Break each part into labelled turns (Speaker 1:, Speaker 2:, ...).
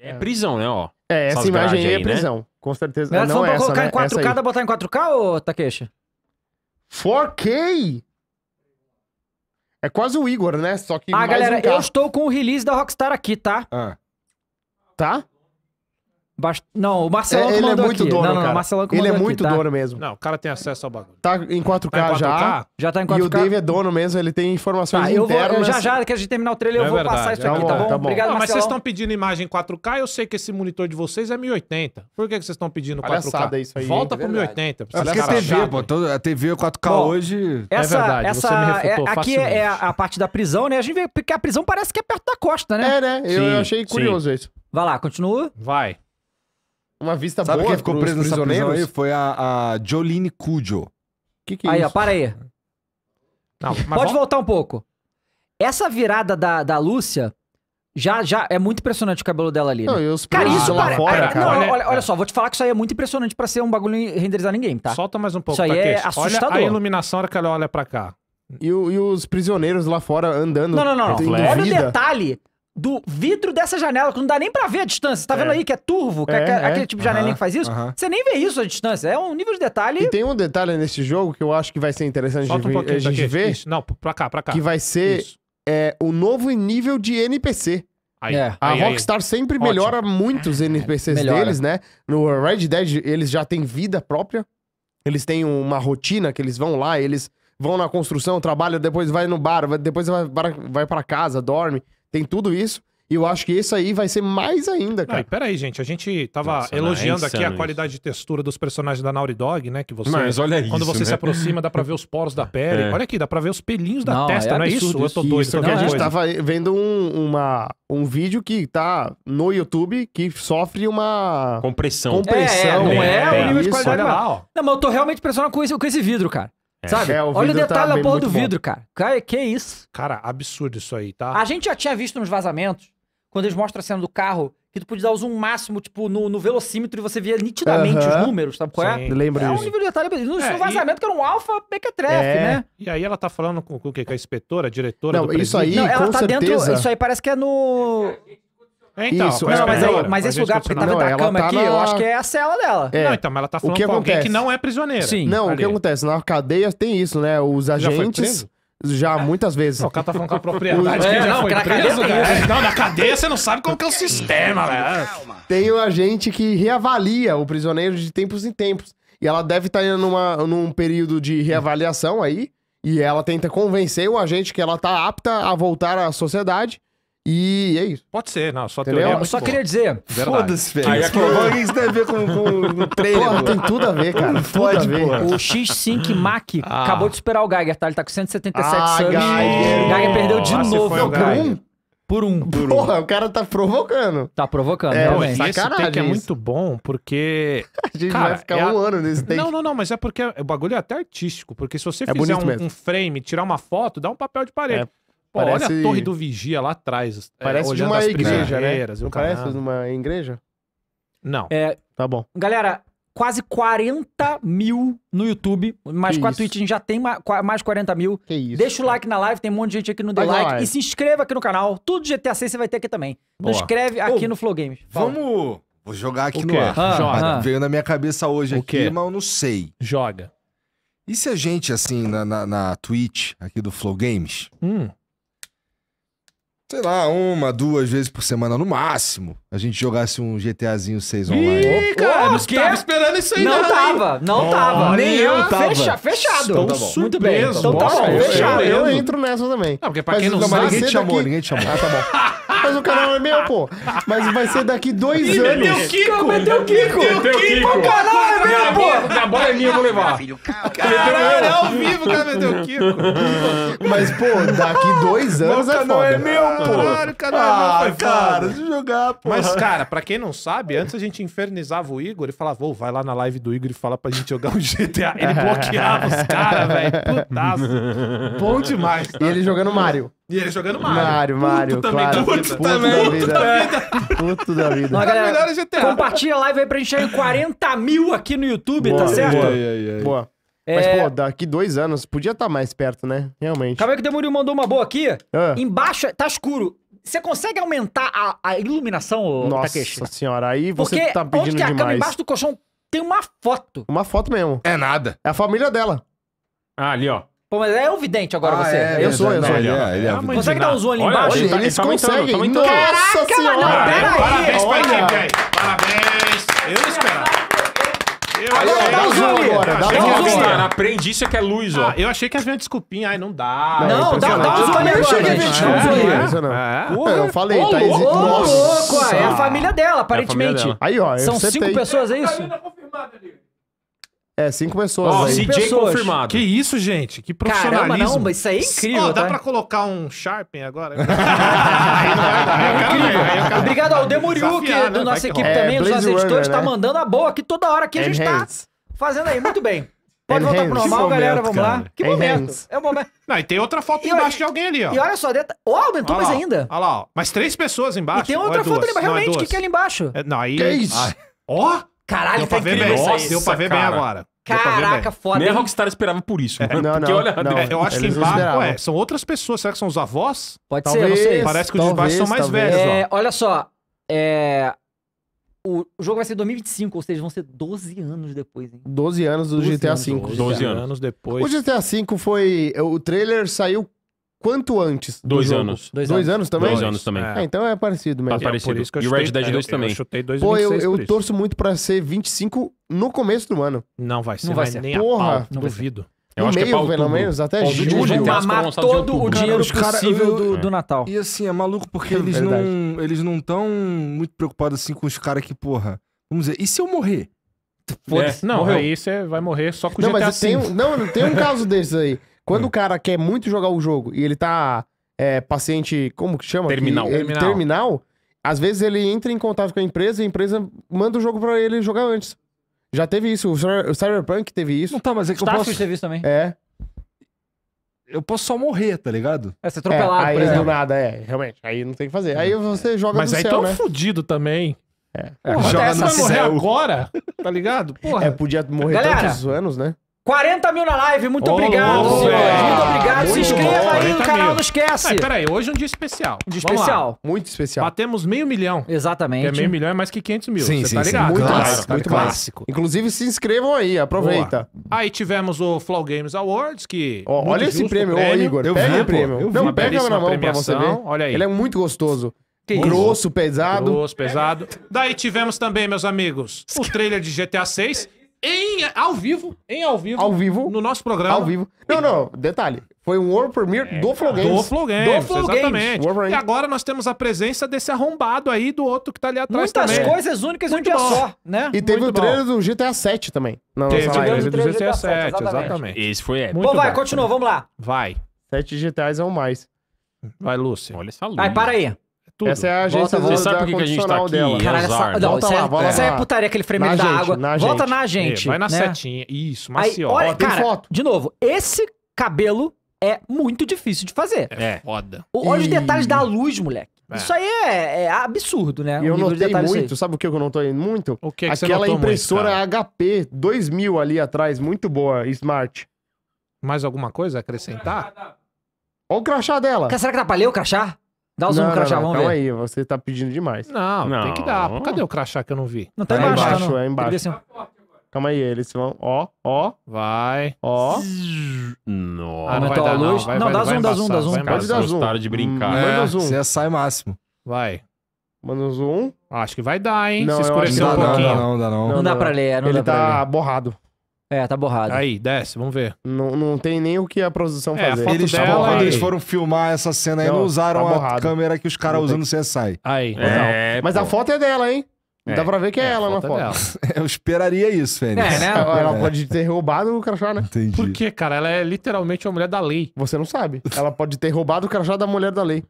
Speaker 1: É, é
Speaker 2: prisão, né, ó. É, essa Essas imagem aí é aí, né? prisão. Com certeza. Não, Elas não vão essa, colocar né? em 4K, dá Essa pra
Speaker 3: botar em 4K, ô Takeshi? 4K? É quase o Igor, né? Só que Ah, mais galera, um K. eu estou com o release da Rockstar aqui, tá? Ah. Tá? Bast... Não, o Marcelão é, que é mandou é muito aqui. dono, não, não, cara. Marcelão que ele é muito aqui, tá? dono mesmo.
Speaker 1: Não, o cara tem acesso ao bagulho.
Speaker 2: Tá em 4K, tá em 4K já. Já tá em 4K. E o Dave é dono mesmo, ele tem informações tá, eu
Speaker 1: Vou, já, já, que a gente terminar o trailer, não eu é vou é passar isso é tá aqui, bom, tá bom? Tá bom. Obrigado, não, Mas vocês estão pedindo imagem 4K, eu sei que esse monitor de vocês é 1080. Por que, que vocês estão pedindo 4K? Palhaçada isso aí. Volta é pro 1080. Acho que é TV, pô. A TV 4K bom, hoje... Essa, é verdade, essa, você me refutou Aqui é
Speaker 3: a parte da prisão, né? A gente vê que a prisão parece que é perto da costa, né? É, né? Eu achei curioso isso. Vai lá, continua. Vai. Uma vista Sabe boa. Sabe quem ficou preso nessa prisão aí? Foi a, a Jolene Cujo. Que que é aí, isso? ó, para aí. Não, Pode vamos... voltar um pouco. Essa virada da, da Lúcia já, já é muito impressionante o cabelo dela ali. Né? Não, eu cara, isso lá para... fora, cara. Não, olha, olha, olha, só, vou te falar que isso aí é muito impressionante pra ser um bagulho renderizado em game, tá? Solta mais um pouco, Isso aí é assustador. Olha a
Speaker 1: iluminação a hora que ela olha pra cá. E, o, e os prisioneiros
Speaker 2: lá fora andando. Não, não, não. não. Olha o
Speaker 3: detalhe do vidro dessa janela, que não dá nem pra ver a distância. Tá vendo é. aí que é turvo, que é, é, é. aquele tipo de janelinha que faz isso? Você nem vê isso a distância. É um nível de detalhe.
Speaker 2: E tem um detalhe nesse jogo que eu acho que vai ser interessante Solta de, um a gente
Speaker 3: eh, ver.
Speaker 1: Isso. Não, pra cá, pra
Speaker 3: cá. Que vai
Speaker 2: ser é, o novo nível de NPC.
Speaker 3: Aí, é. A aí, Rockstar aí. sempre Ótimo. melhora
Speaker 2: muito os é, NPCs melhora. deles, né? No Red Dead, eles já têm vida própria. Eles têm uma rotina que eles vão lá, eles vão na construção, trabalham, depois vai no bar, depois vai, vai para casa, dorme. Tem tudo isso. E eu acho que esse aí vai ser mais ainda,
Speaker 1: cara. Não, peraí, gente. A gente tava Nossa, elogiando é aqui a qualidade de textura dos personagens da Naughty Dog, né? Que você. Mas olha isso. Quando você né? se aproxima, dá pra ver os poros da pele. É. Olha aqui, dá pra ver os pelinhos da não, é testa, é não é isso?
Speaker 2: isso? Eu tô doido. Isso, a é gente tava vendo um, uma, um vídeo que tá no YouTube que sofre uma.
Speaker 3: Compressão. Compressão. É, não é, o nível de qualidade. Olha lá, ó. Não, mas eu tô realmente impressionado com esse, com esse vidro, cara. É. Sabe? É, Olha o tá detalhe tá da porra do vidro, bom. cara. Cara, que isso? Cara, absurdo isso aí, tá? A gente já tinha visto nos vazamentos, quando eles mostram a cena do carro, que tu podia dar o zoom máximo, tipo, no, no velocímetro e você via nitidamente os números, sabe qual é? Sim. é? Lembro é um nível de detalhe, no é, vazamento e... que era um alfa mequetrefe, é. né?
Speaker 1: E aí ela tá falando com, com o que? Com a inspetora, a diretora Não, isso aí, Não, ela tá certeza. dentro, isso
Speaker 3: aí parece que é no... É, então, Isso, não, mas, aí, mas esse lugar, que tá na cama tá aqui, na... eu acho que é a cela dela. É. Não, então, mas ela tá falando o que com acontece? alguém que não é prisioneiro. Sim. Não, ali. o que
Speaker 2: acontece? Na cadeia tem isso, né? Os agentes... Já, é. muitas vezes. O cara tá falando com a propriedade. É, não, na preso, cadeia, Não, na
Speaker 1: cadeia você não sabe como que é o sistema, velho. Né?
Speaker 2: Tem um agente que reavalia o prisioneiro de tempos em tempos. E ela deve estar tá num período de reavaliação aí. E ela tenta convencer o agente que ela tá apta a voltar à sociedade. E é isso.
Speaker 1: Pode ser, não. É só teoria. só queria dizer. Foda-se, velho. Aí é que isso tem a ver com, com, com o treino? Porra, tem tudo a ver, cara. Pode, ver. Porra. O X5 Mac ah. acabou
Speaker 3: de superar o Geiger, tá? Ele tá com 177 ah, subs. Geiger. Geiger perdeu de ah, novo. Foi o Geiger. Por um. Por Porra, um. o cara tá provocando. Tá provocando, é, realmente. É isso é muito
Speaker 1: bom, porque... a gente cara, vai ficar é um a... ano nesse take. Não, não, não, mas é porque o bagulho é até artístico, porque se você é fizer um, um, frame, tirar uma foto, dá um papel de parede. É. Pô, parece... Olha a torre do vigia lá atrás. É, parece é, de uma igreja, né? Não parece uma igreja? Não.
Speaker 3: É, tá bom. Galera, quase 40 mil no YouTube. Mais que quatro tweets, a gente já tem mais 40 mil. Que isso, Deixa o like na live, tem um monte de gente aqui no deu like. E se inscreva aqui no canal. Tudo GTA 6 você vai ter aqui também. Não inscreve aqui Ô, no Flow Games. Fala. Vamos... Vou jogar aqui no ar. Ah, ah,
Speaker 1: veio na minha cabeça hoje aqui, quê? mas eu não sei. Joga. E se a gente, assim, na, na, na Twitch aqui do Flow Games... Hum sei lá, uma, duas vezes por semana no máximo, a gente jogasse um GTAzinho 6 online. Ih, cara, não tava esperando isso aí, Não né? tava, não tava. Nem eu tava. Fecha, fechado. Então tá bom. Muito bem. Então
Speaker 2: tá bom, fechado. Eu, entro nessa também. Não, porque pra quem não sabe... Ninguém te chamou, ninguém te chamou. Ah, tá bom. mas o canal é meu, pô. Mas vai ser daqui dois anos. Meteu o Kiko!
Speaker 3: Meteu o Kiko! Meteu o Kiko! O canal é meu, pô! A bola é minha, eu vou
Speaker 2: levar. Caralho, é ao vivo, cara, meteu o Kiko. Mas, pô, daqui dois anos é foda. O canal é meu, pô. Caralho, o canal é meu. Ah, cara, se
Speaker 1: jogar, pô. Mas, cara, pra quem não sabe, antes a gente infernizava o Igor e falava, vou vai lá na live do Igor e fala pra gente jogar um GTA. Ele bloqueava os caras, velho. Putaço. Bom demais. E ele jogando Mario. E ele jogando Mario. Mario, Mario, puto claro. Também, puto, puto também. Da vida. Puto da vida.
Speaker 2: Não, galera,
Speaker 3: é compartilha a live aí pra gente chegar em 40 mil aqui no YouTube, tá boa, tá certo? Boa, aí, boa. É... Mas, pô, daqui dois anos, podia estar tá mais perto, né? Realmente. Calma aí que o Demurio mandou uma boa aqui. Ah. Embaixo, é- tá escuro. Você consegue aumentar a, a iluminação, Nossa Takeshi?
Speaker 2: senhora, aí você Porque tá pedindo onde que é a cama embaixo do
Speaker 3: colchão tem uma foto. Uma foto mesmo. É
Speaker 2: nada. É a família dela. Ah, ali, ó. Pô, mas é o vidente agora ah, você. É, eu, sou, eu sou. Ele é, ele é, é consegue dar um zoom ali olha, embaixo? Ele, tá- ele, eles tá conseguem. Aumentando, tá aumentando. Nossa Caraca, senhora. Não, pera Parabéns pra equipe aí. Parabéns. Eu não
Speaker 3: esperava. Eu Olha, dá um zoom agora. Dá um zoom. Cara,
Speaker 1: aprendi isso que é luz, ó. Ah, eu achei que havia uma desculpinha. Ai, não dá. Não, não dá, dá um zoom ali
Speaker 2: agora, gente. Não é, é, Porra, Eu falei, tá ô, tá exi... Ô, louco, é a família dela, é aparentemente. Aí, ó, São cinco pessoas, é isso? A família
Speaker 3: tá Confirmada ali. É, cinco pessoas. Ó, oh, CJ pessoas. confirmado.
Speaker 1: Que isso, gente? Que profissionalismo. Caramba, não, isso aí é incrível. Ó, oh, dá tá? pra
Speaker 3: colocar um Sharpen agora? É
Speaker 1: incrível. Obrigado ao Demuriu, né? que é do nossa equipe é, também, Blaze os nossos editores, tá né? tá
Speaker 3: mandando a boa aqui toda hora que a é gente tá fazendo aí. Muito bem. Pode voltar pro normal, momento, galera. Vamos cara. lá. Que momento. É o momento. Não, e tem outra foto e embaixo de alguém ali, ó. E olha só, deta... oh, aumentou mais ainda. Olha
Speaker 1: lá, ó. Mais três pessoas embaixo. E tem outra foto ali, é realmente, o que, é ali embaixo?
Speaker 3: É, não, aí. Ah,
Speaker 1: ó! Caralho, deu tá pra bem. Nossa, deu pra ver bem agora. Caraca, foda. Nem a Rockstar esperava por isso. É, né? não, porque, não, olha, não, né? eu acho que embaixo é, são outras pessoas. Será que são os avós? Pode talvez, ser. Parece que os de baixo são mais talvez. velhos. É,
Speaker 3: olha só. É, o jogo vai ser 2025, ou seja, vão ser 12 anos depois, hein? 12 anos do 12 GTA V. 12, anos depois.
Speaker 2: O GTA V foi. O trailer saiu quanto antes? Dois do anos. Dois, dois anos. anos. também? Dois anos também. É. É, então é parecido mesmo. Tá é, parecido. e o Red Dead 2 é, também. Eu chutei 2 Pô, eu, eu torço muito pra ser 25 no começo do ano. Não vai ser. Não vai ser. Nem Porra, a pau, não duvido. Eu no é meio, pelo menos, até julho. Mamar todo o dinheiro
Speaker 1: possível do, do Natal. E assim, é maluco porque é eles não eles não estão muito preocupados assim com os caras que, porra, vamos dizer, e se eu morrer?
Speaker 2: É, não, morreu. aí
Speaker 1: você vai morrer só com o não, GTA mas tem, Não, tem um caso
Speaker 2: desses aí. Quando hum. o cara quer muito jogar o jogo e ele tá é, paciente, como que chama? Terminal. Que, é, terminal. terminal. Às vezes ele entra em contato com a empresa e a empresa manda o jogo para ele jogar antes. Já teve isso, o Cyberpunk teve isso. Não tá, mas é que o eu posso... teve
Speaker 3: isso também.
Speaker 1: É.
Speaker 2: Eu posso só morrer, tá ligado? É, você atropelado, é, aí, por exemplo. do nada, é, realmente. Aí não tem o que fazer. Aí você é. joga mas no céu, Mas aí tão né?
Speaker 1: fudido também. É.
Speaker 2: Porra, Joga no céu morrer agora, tá ligado? Porra. É, podia morrer Galera, tantos anos, né?
Speaker 3: 40 mil na live, muito oh, obrigado, oh, senhores. Muito obrigado. Muito se inscreva bom. aí no canal, mil. não esquece. Mas, ah, peraí, hoje
Speaker 1: é um dia especial. Um dia Vamos especial. Lá.
Speaker 3: Muito especial. Batemos meio milhão. Exatamente. Porque meio milhão
Speaker 1: é mais que 500 mil. Sim, Você tá sim, tá ligado? Sim. Muito, claro, clássico, tá muito clássico. Inclusive, se inscrevam aí, aproveita. Boa. Aí tivemos o Flow Games Awards, que. Oh, olha esse prêmio, Ô, Igor. Eu pega vi, o prêmio. Eu vi. Não, pega na mão pra você ver. Olha aí. Ele é
Speaker 2: muito gostoso. Grosso, pesado. Grosso, pesado.
Speaker 1: Daí tivemos também, meus amigos, o trailer de GTA 6 em ao vivo, em ao vivo. Ao vivo. No nosso programa. Ao vivo. Não, não, detalhe. Foi um World Premiere é, do Flow Games. Do Flow Games, do Flow exatamente. Games. E agora nós temos a presença desse arrombado aí do outro que tá ali atrás Muitas também. coisas únicas Muito em um dia só, né? E teve Muito o trailer
Speaker 2: bom. do GTA 7 também. Não, teve o trailer do GTA 7, exatamente. exatamente. Esse foi épico. Então bom vai, continua, vamos lá. Vai. Sete digitais é o mais.
Speaker 1: Vai, Lúcio. Olha essa luz. Vai, para aí.
Speaker 3: Tudo. Essa é a agência volta, volta. Você sabe que a gente tá aqui? Dela. É Caralho, essa, não, volta é lá, volta essa é putaria, aquele fremendo da água. Na volta gente. na gente. É, vai na né? setinha.
Speaker 1: Isso, macio. Aí, olha, Ó, cara, foto.
Speaker 3: de novo, esse cabelo é muito difícil de fazer. É, é. foda. Olha e... os detalhes da luz, moleque. É. Isso aí é, é, absurdo, né? E eu notei muito,
Speaker 2: sabe o que eu não tô indo muito? O que, que Aquela impressora muito, HP 2000 ali atrás, muito boa, smart. Mais alguma coisa a acrescentar? Olha o crachá dela. Será que
Speaker 3: atrapalhou o crachá? Dá um zoom no crachá, não, vamos calma ver.
Speaker 2: aí, você tá pedindo demais. Não, Não. tem que dar.
Speaker 1: Cadê o crachá que eu não vi? Não tá É embaixo, embaixo, não. é embaixo. assim, Calma aí, eles vão. Ó, ó, Vai. ó. Nossa. Ah, não, vai tá não. Vai- Não, vai- dá vai zoom, dá zoom, dá zoom. vai Pode dar zoom. de brincar. Hum, manda zoom. Você sai máximo. Vai. Manda um zoom. Acho que vai dar,
Speaker 3: hein? Não, Se escureceu um Não, não, não, não, dá não. Não, Não, dá pra ler, é, não Ele tá borrado. É, tá borrado. Aí,
Speaker 2: desce, vamos ver. Não, não tem nem o que a produção é, fazer. A eles, dela,
Speaker 3: eles foram filmar essa
Speaker 1: cena aí não, e não usaram tá a câmera que os caras usam no CSI.
Speaker 2: Aí. É, Mas a
Speaker 1: foto é dela,
Speaker 2: hein? É, Dá pra ver que é, é ela na foto.
Speaker 3: É eu esperaria isso, Fênix. É, né? Ela é. pode
Speaker 2: ter roubado o crachá, né? Entendi. Por quê, cara? Ela é literalmente uma mulher da lei. Você não sabe. Ela pode ter roubado o crachá
Speaker 1: da mulher da lei.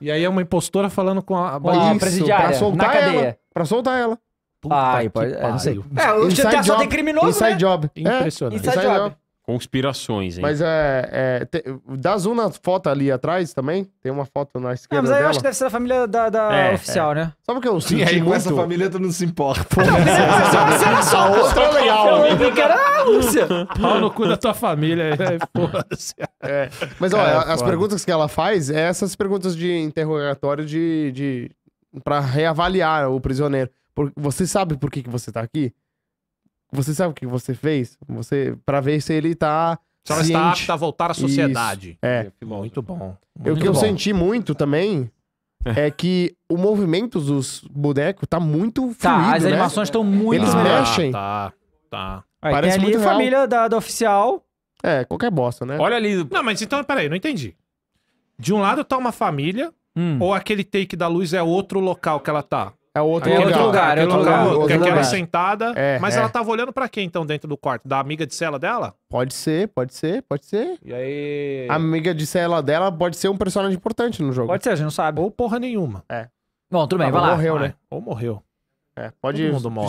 Speaker 1: E aí é uma impostora falando com a,
Speaker 3: com a isso, presidiária pra soltar na cadeia. ela.
Speaker 2: Pra soltar ela. Puta Ai, que é, não sei. É, o Inside GTA job, tem criminoso, Inside né? Job. É. Impressionante. Inside, Inside job. Conspirações, hein? Mas é. é te, dá zoom na foto ali atrás também. Tem uma foto na esquerda. Ah, mas aí dela. eu acho que deve
Speaker 3: ser da família da, da é, é. oficial, é. né?
Speaker 2: Sabe o que eu sinto? Sim, aí muito? com essa
Speaker 3: família
Speaker 1: tu não se importa. Pô, ah,
Speaker 3: não, é, só outra legal. Eu era a Lúcia.
Speaker 2: Pau no cu da
Speaker 1: tua família. Né? Foda-se. mas olha, as
Speaker 2: perguntas que ela faz é essas perguntas de interrogatório de. de pra reavaliar o prisioneiro. Por, você sabe por que, que você tá aqui? Você sabe o que você fez? Você para ver se ele tá se ela está apta a voltar à sociedade. Isso. É.
Speaker 1: Muito bom. Muito o que bom. eu senti
Speaker 2: muito também é. é que o movimento dos bonecos tá
Speaker 1: muito
Speaker 3: tá, fluido, Tá, as né? animações estão muito... Eles mexem.
Speaker 1: Tá, tá. Aí, Parece ali muito a família
Speaker 3: da, oficial. É, qualquer bosta, né? Olha ali...
Speaker 1: Não, mas então, peraí, não entendi. De um lado tá uma família, hum. ou aquele take da luz é outro local que ela tá? É outro, é outro lugar. É outro lugar. lugar. Porque aquela sentada. É, mas é. ela tava olhando pra quem, então, dentro do quarto? Da amiga de cela dela?
Speaker 2: Pode ser, pode ser, pode ser.
Speaker 1: E aí. A
Speaker 2: amiga de cela dela pode ser um personagem
Speaker 1: importante no jogo. Pode ser, a gente não sabe. Ou
Speaker 2: porra nenhuma. É.
Speaker 1: Bom, tudo bem, ah, vai ou lá. Morreu, né? vai. né? Ou morreu.
Speaker 2: É, pode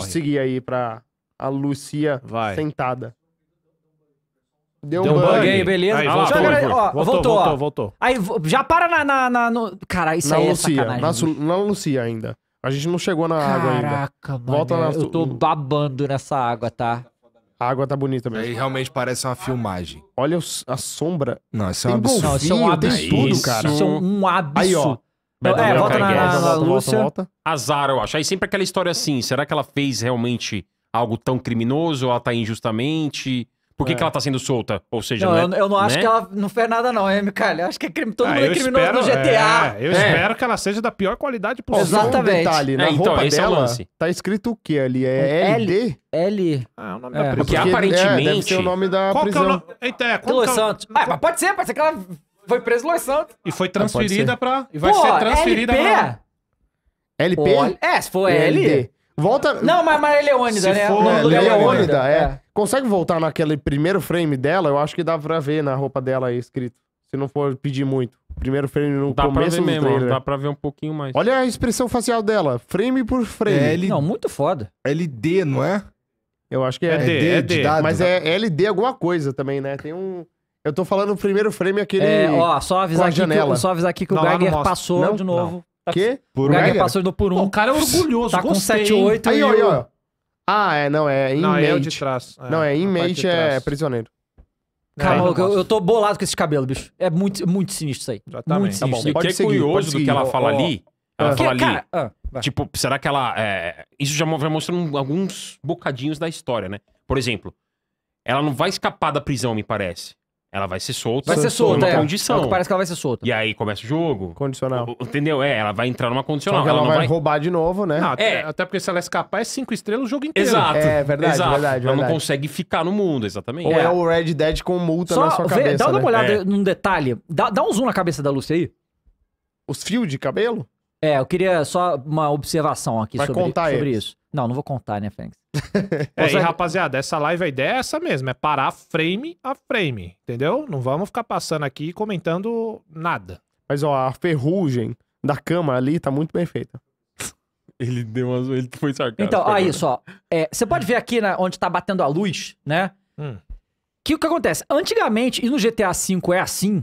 Speaker 2: seguir aí pra a Lucia vai. sentada. Deu, Deu um bug. bug aí, beleza. Aí, voltou, voltou, ó, voltou, voltou, voltou, voltou,
Speaker 3: Aí, já para na... na, na no... Cara, isso na aí é Lucia, é sacanagem.
Speaker 2: Na, na Lucia ainda. A gente não chegou na Caraca, água ainda. Caraca, mano. Volta na... Eu tô babando nessa água, tá? A água tá bonita mesmo. Aí realmente parece uma filmagem. Olha a sombra. Não, isso é um absurdo. Não, isso é um absurdo, isso, cara. Isso é um absurdo. Aí, ó. é, volta na, na, na Lúcia. Volta, volta. Azar, eu acho. Aí sempre aquela história assim, será que ela fez realmente algo tão criminoso? Ou ela tá injustamente? Por que, é. que ela tá sendo solta? Ou seja, não, não é, eu, eu, não né? acho que ela
Speaker 3: não fez nada, não, hein, Micalha? Eu acho que é crime, todo ah, mundo é criminoso
Speaker 2: espero, no GTA. É, eu é. espero
Speaker 1: que ela seja da pior qualidade possível. Exatamente. Um detalhe, na é, então, roupa dela,
Speaker 2: tá escrito o que ali? É L L.
Speaker 3: Ah, é o nome da prisão. Porque, porque aparentemente... É, deve ser o nome da qual prisão. Que é o nome? Los Santos. Ah, mas pode ser, pode ser que ela foi presa em Los Santos. E foi ah, transferida ah, pra... E vai Pô, ser transferida LP? pra...
Speaker 2: LP? É, se for L... Volta. Não, mas, é Leônida, né? For... É, Leônida, é. Consegue voltar naquele primeiro frame dela? Eu acho que dá pra ver na roupa dela aí escrito. Se não for pedir muito. Primeiro frame no dá começo pra ver do mesmo, trailer. Dá pra ver um pouquinho mais. Olha a expressão facial dela. Frame por frame. É L... Não, muito foda. É LD, não é? Eu acho que é. É D, é D. É D. Mas é LD alguma coisa também, né? Tem um... Eu tô falando o primeiro frame aquele. É, ó, só avisar, aqui que, só avisar aqui que não, o Geiger passou não? de novo. Não. Tá, Quê? Por o Geiger, passou de novo por um. Pô, o cara é orgulhoso, Tá gostei, com 7, 8 Aí, ó, ó. Ah, é,
Speaker 3: não, é Não, é o de traço. trás. É, não, é inmate, é prisioneiro. É, cara, eu, eu tô bolado com esse cabelo, bicho. É muito, muito sinistro isso aí. Tá muito Tá bom. sinistro. o que é seguir, curioso do que ela fala ali, ah, ela fala é ali, cara, ah,
Speaker 2: vai. tipo, será que ela... é, isso já vai mostrando alguns bocadinhos da história, né? Por exemplo, ela não vai escapar da prisão, me parece. Ela vai ser solta. Vai ser solta, é. condição. É parece que ela vai ser solta. E aí começa o jogo. Condicional. O, entendeu? É, ela vai entrar numa condicional. Ela, ela, não vai, vai roubar de novo, né? é. Até
Speaker 1: porque se ela escapar é cinco estrelas o jogo inteiro. Exato. É, verdade, Exato. verdade. Ela verdade. não consegue ficar no mundo, exatamente. Ou é, é
Speaker 3: o Red Dead com multa Só na sua cabeça. dá uma né? olhada é. num detalhe. Dá, dá um zoom na cabeça da Lúcia aí. Os fios de cabelo? É, eu queria só uma observação aqui vai sobre, contar sobre isso. Não, não vou contar, né, Fênix?
Speaker 1: É, e, rapaziada, essa live, a ideia é essa mesmo, é parar frame a frame, entendeu? Não vamos ficar passando aqui comentando nada. Mas, ó, a ferrugem da cama ali tá muito bem feita. Ele deu umas... Ele
Speaker 2: foi sarcástico. Então, olha
Speaker 3: isso, ó. É, você pode ver aqui na, onde tá batendo a luz, né? Hum. Que o que acontece? Antigamente, e no GTA V é assim,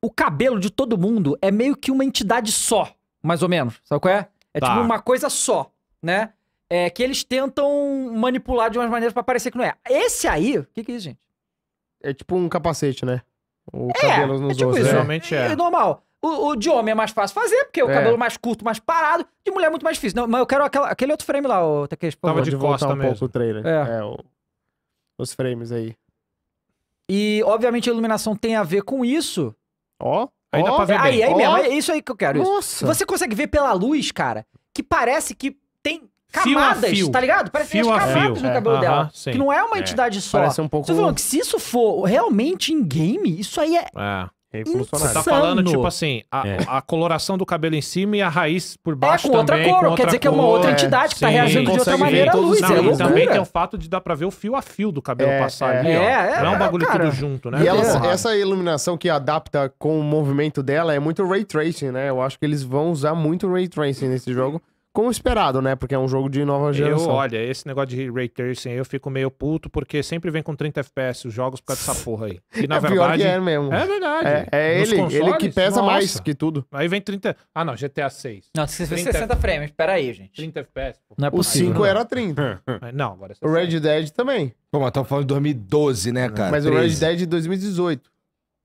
Speaker 3: o cabelo de todo mundo é meio que uma entidade só, mais ou menos. Sabe qual é? É tá. tipo uma coisa só, né? É, que eles tentam manipular de umas maneiras para parecer que não é. Esse aí, o que, que é isso, gente? É tipo um
Speaker 2: capacete, né? O é, cabelo nos é tipo dois, né? Realmente é. é.
Speaker 3: normal. O, o, de homem é mais fácil fazer, porque é. o cabelo mais curto, mais parado. De mulher é muito mais difícil. Não, mas eu quero aquela, aquele outro frame lá, o Takeshi. Tava de, de costa um mesmo. pouco o trailer. É. é o, os frames aí. E, obviamente, a iluminação tem a ver com isso. Ó. Oh, aí oh, dá pra ver é, bem. Aí, aí oh. mesmo, é isso aí que eu quero. Nossa. Você consegue ver pela luz, cara, que parece que tem camadas, fio fio. tá ligado? Parece fio umas camadas fio. no é. cabelo é, dela. Aham, que não é uma é. entidade só. Parece um pouco... Você falou que se isso for realmente em game, isso aí é...
Speaker 1: é. Você tá falando, tipo assim, a, é. a, coloração do cabelo em cima e a raiz por é, baixo. É, com também, outra cor, com quer dizer cor. que é uma outra entidade é, que tá reagindo de outra maneira à luz. Não, é e também tem o fato de dar pra ver o fio a fio do cabelo é, passar ali. É, ó. Não é um bagulho cara, tudo junto, né? E ela,
Speaker 2: essa iluminação que adapta com o movimento dela é muito ray tracing, né? Eu acho que eles vão usar muito ray tracing nesse jogo. Como esperado, né? Porque é um jogo de
Speaker 1: nova geração. Eu, olha, esse negócio de ray tracing eu fico meio puto, porque sempre vem com 30 FPS os jogos por causa dessa porra aí. E é na é verdade. é mesmo. É verdade. É, é ele, consoles, ele que pesa nossa. mais que tudo. Aí vem 30. Ah, não, GTA
Speaker 3: 6. Não, você 60 frames, peraí, gente. 30 FPS.
Speaker 1: Pô. Não é
Speaker 2: possível, o 5 não. era 30. não, agora é O Red Dead também. Pô, mas estamos falando de 2012, né, cara?
Speaker 3: Mas 13. o Red
Speaker 1: Dead de 2018.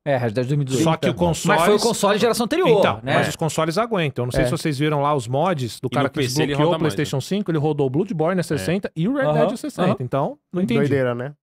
Speaker 1: É, Dead 2018. Só que é o console. Mas foi o console de geração anterior. Então, né? mas os consoles aguentam. Eu não sei é. se vocês viram lá os mods do cara que PC desbloqueou o né? PlayStation mais, 5, ele rodou o Bloodborne a 60 é. e o Red Dead a 60. Então, não entendi. Doideira, né?